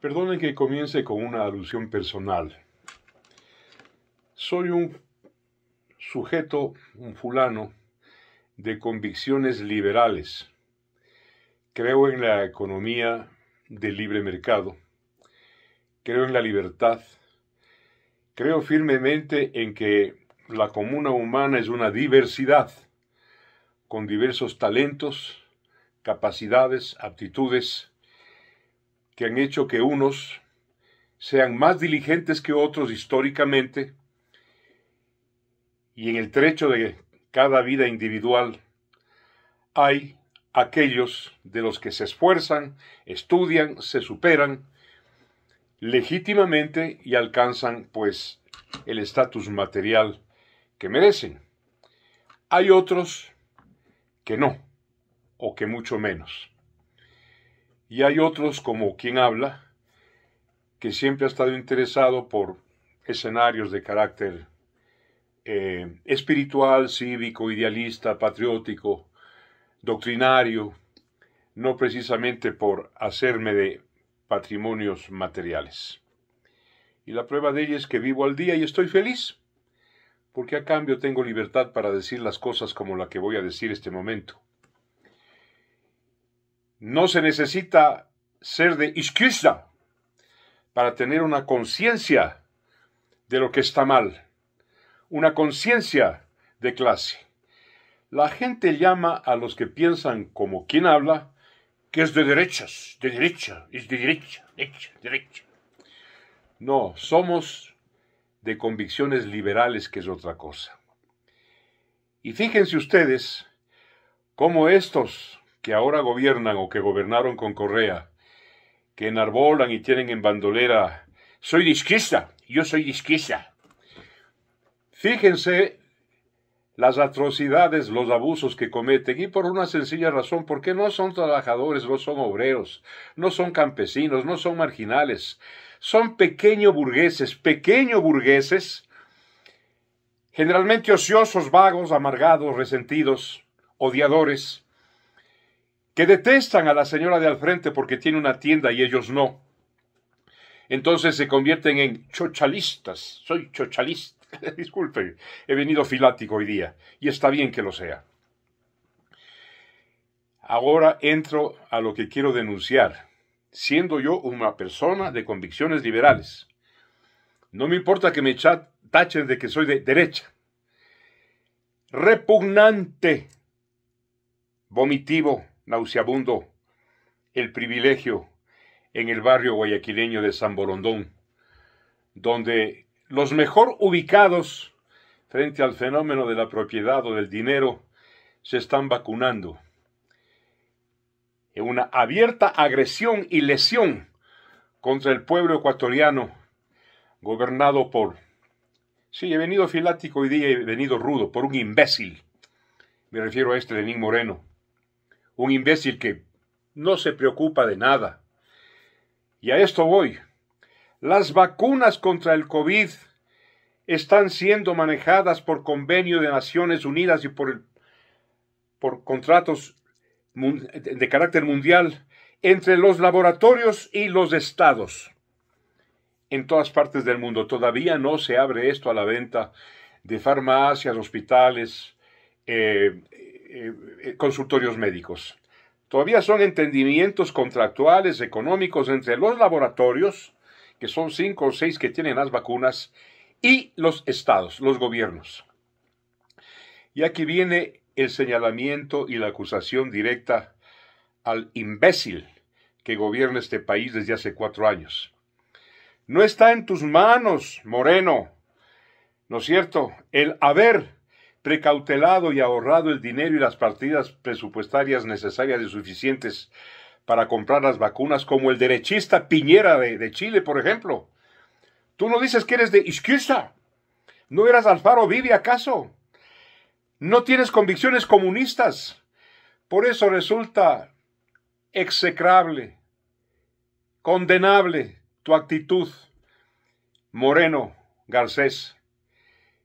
Perdonen que comience con una alusión personal. Soy un sujeto, un fulano, de convicciones liberales. Creo en la economía del libre mercado. Creo en la libertad. Creo firmemente en que la comuna humana es una diversidad, con diversos talentos, capacidades, aptitudes, que han hecho que unos sean más diligentes que otros históricamente y en el trecho de cada vida individual hay aquellos de los que se esfuerzan, estudian, se superan legítimamente y alcanzan pues el estatus material que merecen. Hay otros que no, o que mucho menos. Y hay otros como quien habla, que siempre ha estado interesado por escenarios de carácter eh, espiritual, cívico, idealista, patriótico, doctrinario, no precisamente por hacerme de patrimonios materiales. Y la prueba de ello es que vivo al día y estoy feliz, porque a cambio tengo libertad para decir las cosas como la que voy a decir este momento no se necesita ser de izquierda para tener una conciencia de lo que está mal, una conciencia de clase. La gente llama a los que piensan como quien habla que es de derechas, de derecha, es de derecha, derecha, derecha. No, somos de convicciones liberales, que es otra cosa. Y fíjense ustedes cómo estos que ahora gobiernan o que gobernaron con Correa, que enarbolan y tienen en bandolera, soy disquista, yo soy disquista. Fíjense las atrocidades, los abusos que cometen, y por una sencilla razón, porque no son trabajadores, no son obreros, no son campesinos, no son marginales, son pequeños burgueses, pequeños burgueses, generalmente ociosos, vagos, amargados, resentidos, odiadores, que detestan a la señora de al frente porque tiene una tienda y ellos no. Entonces se convierten en chochalistas. Soy chochalista. Disculpen, he venido filático hoy día y está bien que lo sea. Ahora entro a lo que quiero denunciar, siendo yo una persona de convicciones liberales. No me importa que me tachen de que soy de derecha. Repugnante, vomitivo, nauseabundo el privilegio en el barrio guayaquileño de San Borondón, donde los mejor ubicados frente al fenómeno de la propiedad o del dinero se están vacunando. En una abierta agresión y lesión contra el pueblo ecuatoriano, gobernado por... Sí, he venido filático hoy día, he venido rudo, por un imbécil. Me refiero a este Lenín Moreno un imbécil que no se preocupa de nada. Y a esto voy. Las vacunas contra el COVID están siendo manejadas por convenio de Naciones Unidas y por, por contratos de carácter mundial entre los laboratorios y los estados. En todas partes del mundo todavía no se abre esto a la venta de farmacias, hospitales, eh, eh, eh, consultorios médicos. Todavía son entendimientos contractuales, económicos entre los laboratorios, que son cinco o seis que tienen las vacunas, y los estados, los gobiernos. Y aquí viene el señalamiento y la acusación directa al imbécil que gobierna este país desde hace cuatro años. No está en tus manos, Moreno, ¿no es cierto? El haber precautelado y ahorrado el dinero y las partidas presupuestarias necesarias y suficientes para comprar las vacunas, como el derechista Piñera de, Chile, por ejemplo. Tú no dices que eres de izquierda. ¿No eras Alfaro Vivi, acaso? ¿No tienes convicciones comunistas? Por eso resulta execrable, condenable tu actitud, Moreno Garcés,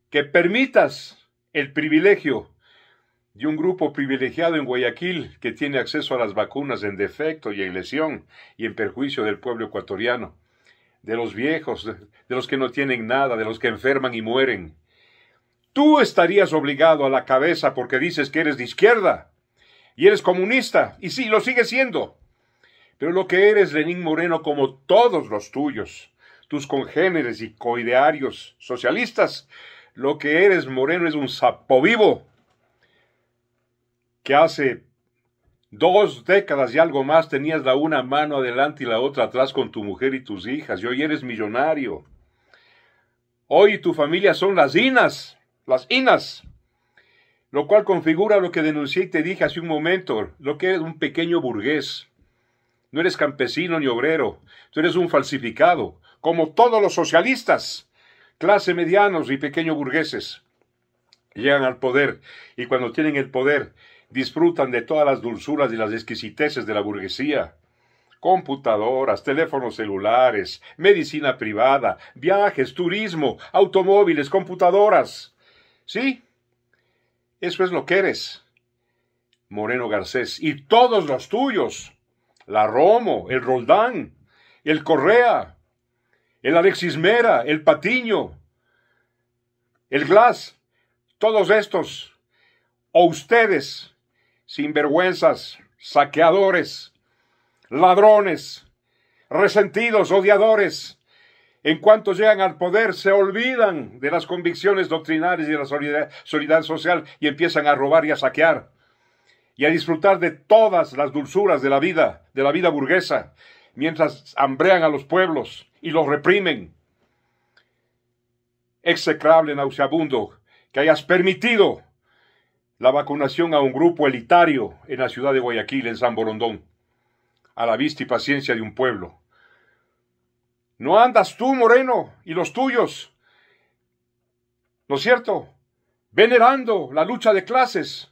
que permitas el privilegio de un grupo privilegiado en Guayaquil que tiene acceso a las vacunas en defecto y en lesión y en perjuicio del pueblo ecuatoriano, de los viejos, de, los que no tienen nada, de los que enferman y mueren. Tú estarías obligado a la cabeza porque dices que eres de izquierda y eres comunista, y sí, lo sigue siendo. Pero lo que eres, Lenín Moreno, como todos los tuyos, tus congéneres y coidearios socialistas, lo que eres, Moreno, es un sapo vivo que hace dos décadas y algo más tenías la una mano adelante y la otra atrás con tu mujer y tus hijas, y hoy eres millonario. Hoy tu familia son las inas, las inas, lo cual configura lo que denuncié y te dije hace un momento, lo que eres un pequeño burgués. No eres campesino ni obrero, tú eres un falsificado, como todos los socialistas clase medianos y pequeños burgueses llegan al poder y cuando tienen el poder disfrutan de todas las dulzuras y las exquisiteces de la burguesía. Computadoras, teléfonos celulares, medicina privada, viajes, turismo, automóviles, computadoras. Sí, eso es lo que eres. Moreno Garcés y todos los tuyos. La Romo, el Roldán, el Correa, el Alexis Mera, el Patiño, el Glass, todos estos, o ustedes, sinvergüenzas, saqueadores, ladrones, resentidos, odiadores, en cuanto llegan al poder, se olvidan de las convicciones doctrinales y de la solidaridad social y empiezan a robar y a saquear y a disfrutar de todas las dulzuras de la vida, de la vida burguesa, mientras hambrean a los pueblos y los reprimen. Execrable nauseabundo que hayas permitido la vacunación a un grupo elitario en la ciudad de Guayaquil, en San Borondón, a la vista y paciencia de un pueblo. No andas tú, Moreno, y los tuyos, ¿no es cierto? Venerando la lucha de clases.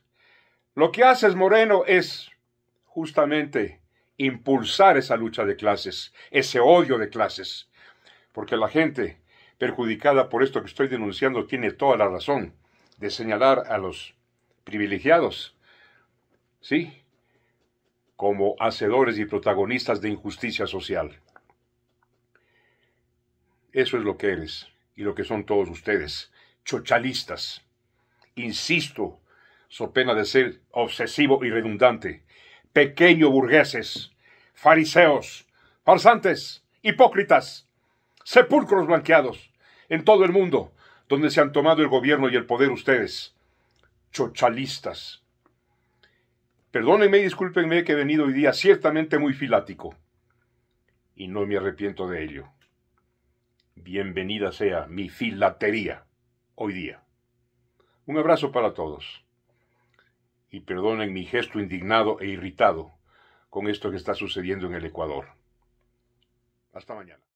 Lo que haces, Moreno, es justamente impulsar esa lucha de clases, ese odio de clases, porque la gente perjudicada por esto que estoy denunciando tiene toda la razón de señalar a los privilegiados, ¿sí? Como hacedores y protagonistas de injusticia social. Eso es lo que eres y lo que son todos ustedes, chochalistas. Insisto, so pena de ser obsesivo y redundante, pequeño burgueses, fariseos, farsantes, hipócritas, sepulcros blanqueados en todo el mundo donde se han tomado el gobierno y el poder ustedes, chochalistas. Perdónenme y discúlpenme que he venido hoy día ciertamente muy filático, y no me arrepiento de ello. Bienvenida sea mi filatería hoy día. Un abrazo para todos y perdonen mi gesto indignado e irritado con esto que está sucediendo en el Ecuador. Hasta mañana.